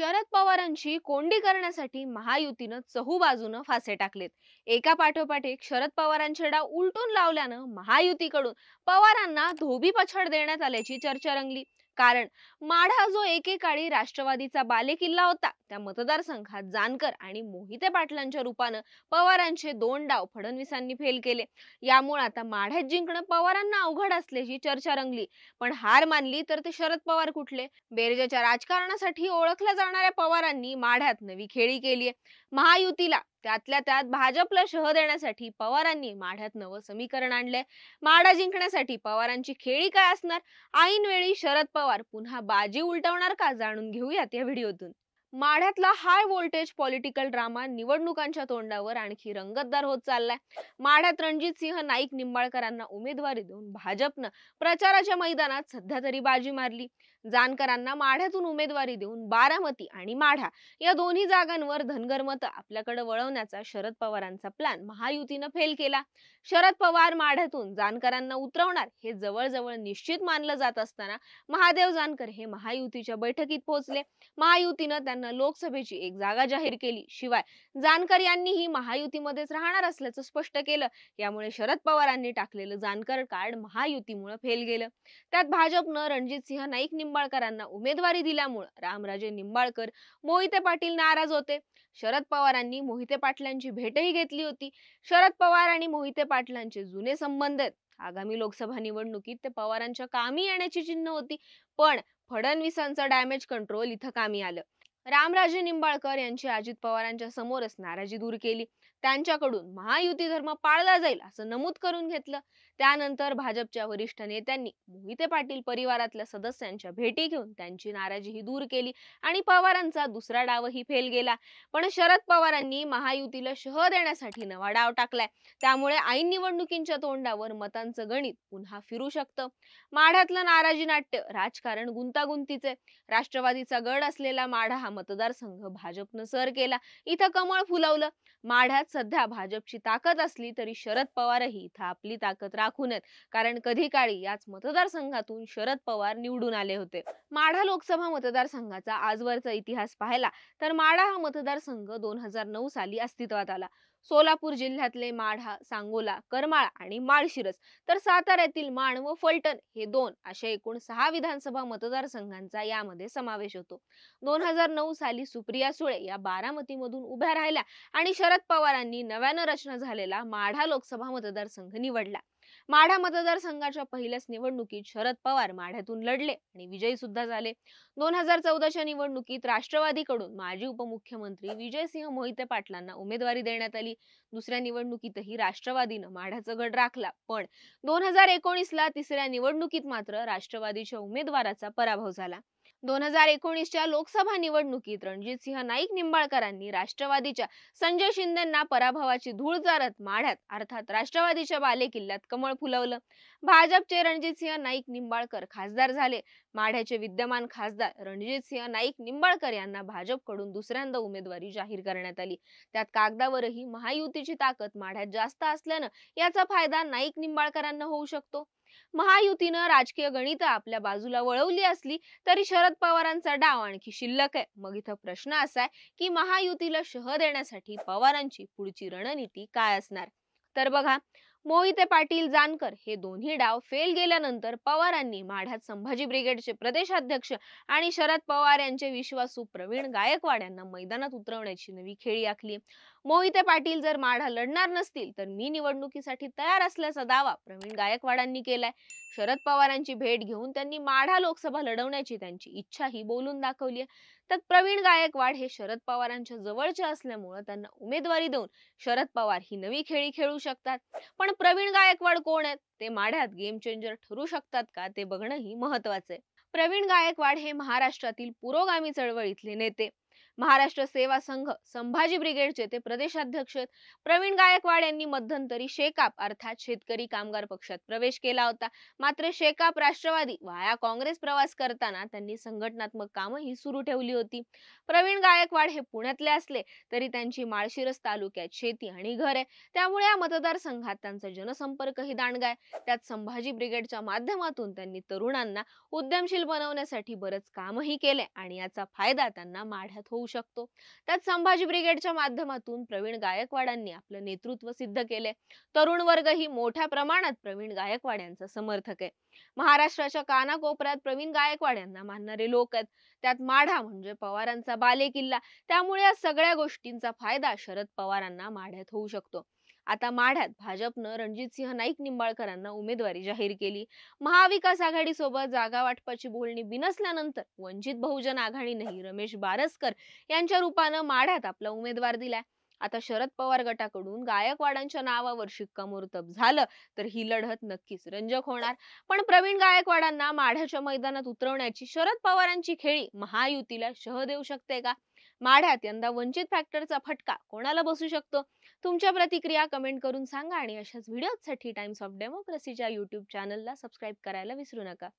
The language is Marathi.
शरद पवारांची कोंडी करण्यासाठी महायुतीनं चहूबाजूनं फासे टाकलेत एका पाठोपाठ एक शरद पवारांचे डाव उलटून लावल्यानं महायुतीकडून पवारांना धोबी पछाड देण्यात आल्याची चर्चा रंगली कारण माढा जो एकेकाळी राष्ट्रवादीचा बालेकिल्ला होता त्या मतदारसंघात जानकर आणि मोहिते पाटलांच्या रूपानं पवारांचे दोन डाव फडणवीसांनी फेल केले यामुळे आता माढ्यात जिंकणं पवारांना अवघड असल्याची चर्चा रंगली पण हार मानली तर ते शरद पवार कुठले बेरजेच्या राजकारणासाठी ओळखल्या जाणाऱ्या पवारांनी माढ्यात नवी खेळी केली महायुतीला त्यातल्या त्यात भाजपला शह देण्यासाठी पवारांनी माढ्यात नवं समीकरण आणलंय माढा जिंकण्यासाठी पवारांची खेळी काय असणार ऐनवेळी शरद पवार पुन्हा बाजी उलटवणार का जाणून घेऊयात या व्हिडिओतून माढ्यातला हाय व्होल्टेज पॉलिटिकल ड्रामा निवडणुकांच्या तोंडावर आणखी रंगतदार होत चाललाय माढ्यात रणजित सिंह नाईक निंबाळकरांना उमेदवारी देऊन भाजपनं प्रचाराच्या मैदानात सध्या तरी बाजी मारली जानकरांना माढ्यातून उमेदवारी देऊन बारामती आणि माढा या दोन्ही जागांवर धनगर मत आपल्याकडे वळवण्याचा शरद पवारांचा प्लॅन महायुतीनं फेल केला शरद पवार माढ्यातून जानकरांना उतरवणार हे जवळजवळ निश्चित मानलं जात असताना महादेव जानकर हे महायुतीच्या बैठकीत पोहोचले महायुतीनं यांना लोकसभेची एक जागा जाहीर केली शिवाय जानकर यांनीही महायुतीमध्येच राहणार असल्याचं स्पष्ट केलं यामुळे शरद पवारांनी टाकलेलं जानकर कार्ड महायुतीमुळे फेल गेलं त्यात भाजपनं रणजित सिंह नाईक निंबाळकरांना उमेदवारी दिल्यामुळे रामराजे निंबाळकर मोहिते पाटील नाराज होते शरद पवारांनी मोहिते पाटलांची भेटही घेतली होती शरद पवार आणि मोहिते पाटलांचे जुने संबंध आहेत आगामी लोकसभा निवडणुकीत ते पवारांच्या कामी येण्याची चिन्ह होती पण फडणवीसांचं डॅमेज कंट्रोल इथं कामी आलं रामराजे निंबाळकर यांची अजित पवारांच्या समोरच नाराजी दूर केली त्यांच्याकडून महायुती धर्म पाळला जाईल असं नमूद करून घेतलं त्यानंतर भाजपच्या वरिष्ठ नेत्यांनी मोहिते पाटील परिवारातल्या सदस्यांच्या भेटी घेऊन त्यांची ही दूर केली आणि पवारांचा दुसरा डावही फेल गेला पण शरद पवारांनी महायुतीला शह देण्यासाठी नवा डाव टाकलाय त्यामुळे ऐन निवडणुकींच्या तोंडावर मतांचं गणित पुन्हा फिरू शकतं माढ्यातलं नाराजी नाट्य राजकारण गुंतागुंतीचे राष्ट्रवादीचा गड असलेला माढा हा मतदारसंघ भाजपनं सर केला इथं कमळ फुलवलं माढ्यात सध्या भाजपची ताकद असली तरी शरद पवारही इथं आपली ताकद राखूनच कारण कधी काळी याच मतदारसंघातून शरद पवार निवडून आले होते माढा लोकसभा मतदारसंघाचा आजवरचा इतिहास पाहिला तर माढा हा मतदारसंघ दोन हजार नऊ साली अस्तित्वात आला सोलापूर जिल्ह्यातले माढा सांगोला करमाळा आणि माळशिरस तर साताऱ्यातील माण व फलटण हे दोन अशा एकूण सहा विधानसभा मतदारसंघांचा यामध्ये समावेश होतो दोन हजार नऊ साली सुप्रिया सुळे या बारामतीमधून उभ्या राहिल्या आणि शरद पवारांनी नव्यानं रचना झालेला माढा लोकसभा मतदारसंघ निवडला माढा मतदारसंघाच्या पहिल्याच निवडणुकीत शरद पवार माढ्यातून लढले आणि विजयी सुद्धा झाले दोन हजार चौदाच्या निवडणुकीत राष्ट्रवादीकडून माजी उपमुख्यमंत्री विजयसिंह मोहिते पाटलांना उमेदवारी देण्यात आली दुसऱ्या निवडणुकीतही राष्ट्रवादीनं माढ्याचा गड राखला पण दोन हजार एकोणीसला तिसऱ्या निवडणुकीत मात्र राष्ट्रवादीच्या उमेदवाराचा पराभव झाला दोन हजार एकोणीसच्या लोकसभा निवडणुकीत रणजितसिंह नाईक निंबाळकरांनी राष्ट्रवादीच्या संजय शिंदेंना पराभवाची धूळ जारत माढ्यात अर्थात राष्ट्रवादीच्या बालेकिल्ल्यात कमळ फुलवलं भाजपचे रणजितसिंह नाईक निंबाळकर खासदार झाले माढ्याचे विद्यमान खासदार रणजितसिंह नाईक निंबाळकर यांना भाजपकडून दुसऱ्यांदा उमेदवारी जाहीर करण्यात आली त्यात कागदावरही महायुतीची ताकद माढ्यात जास्त असल्यानं याचा फायदा नाईक निंबाळकरांना होऊ शकतो महायुतीनं राजकीय गणित आपल्या बाजूला वळवली असली तरी शरद पवारांचा डाव आणखी शिल्लक आहे मग इथं प्रश्न असा आहे की महायुतीला शह देण्यासाठी पवारांची पुढची रणनीती काय असणार तर बघा मोहिते पाटील जानकर हे दोन्ही डाव फेल गेल्यानंतर पवारांनी माढ्यात संभाजी ब्रिगेडचे प्रदेशाध्यक्ष आणि शरद पवार यांचे विश्वासू प्रवीण गायकवाड यांना मैदानात उतरवण्याची नवी खेळी आखली मोहिते पाटील जर माढा लढणार नसतील तर मी निवडणुकीसाठी तयार असल्याचा दावा प्रवीण गायकवाडांनी केलाय शरद पवारांची भेट घेऊन त्यांनी माढा लोकसभा लढवण्याची त्यांची इच्छा ही बोलून दाखवली आहे तर प्रवीण गायकवाड हे शरद पवारांच्या जवळचे असल्यामुळं त्यांना उमेदवारी देऊन शरद पवार ही नवी खेळी खेळू शकतात पण प्रवीण गायकवाड कोण आहेत ते माढ्यात गेम चेंजर ठरू शकतात का ते बघणंही महत्वाचं आहे प्रवीण गायकवाड हे महाराष्ट्रातील पुरोगामी चळवळीतले नेते महाराष्ट्र सेवा संघ संभाजी ब्रिगेडचे ते प्रदेशाध्यक्ष प्रवीण गायकवाड यांनी मध्यंतरी शेकाप अर्थात शेतकरी कामगार पक्षात प्रवेश केला होता मात्र शेकाप राष्ट्रवादी वाया काँग्रेस प्रवास करताना त्यांनी संघटनात्मक कामही सुरू ठेवली होती प्रवीण गायकवाड हे पुण्यातले असले तरी त्यांची माळशिरस तालुक्यात शेती आणि घर आहे त्यामुळे या मतदारसंघात त्यांचा जनसंपर्कही दांडगाय त्यात संभाजी ब्रिगेडच्या माध्यमातून त्यांनी तरुणांना उद्यमशील बनवण्यासाठी बरंच कामही केले आणि याचा फायदा त्यांना माढ्यात होऊ शकतो त्यात संभाजी ब्रिगेडच्या माध्यमातून प्रवीण गायकवाडांनी आपलं नेतृत्व सिद्ध केले तरुण वर्ग ही मोठ्या प्रमाणात प्रवीण गायकवाड यांचा समर्थक आहे महाराष्ट्राच्या कानाकोपऱ्यात प्रवीण गायकवाड यांना मानणारे लोक आहेत त्यात माढा म्हणजे पवारांचा बालेकिल्ला त्यामुळे या सगळ्या गोष्टींचा फायदा शरद पवारांना माढ्यात होऊ शकतो आता माढ्यात भाजपनं रणजितसिंह नाईक निंबाळकरांना उमेदवारी जाहीर केली महाविकास आघाडी सोबत जागा वाटपाची बोलणी बिनसल्यानंतर वंचित बहुजन आघाडीनेही रमेश बारसकर यांच्या रूपानं माढ्यात आपला उमेदवार दिलाय आता शरद पवार गटाकडून गायकवाडांच्या नावावर शिक्कामोर्तब झालं तर ही लढत नक्कीच रंजक होणार पण प्रवीण गायकवाडांना माढ्याच्या मैदानात उतरवण्याची शरद पवारांची खेळी महायुतीला शह देऊ शकते का माढ्यात यंदा वंचित फॅक्टरचा फटका कोणाला बसू शकतो तुमच्या प्रतिक्रिया कमेंट करून सांगा आणि अशाच व्हिडिओसाठी टाइम्स ऑफ डेमोक्रेसीच्या युट्यूब चॅनलला सबस्क्राईब करायला विसरू नका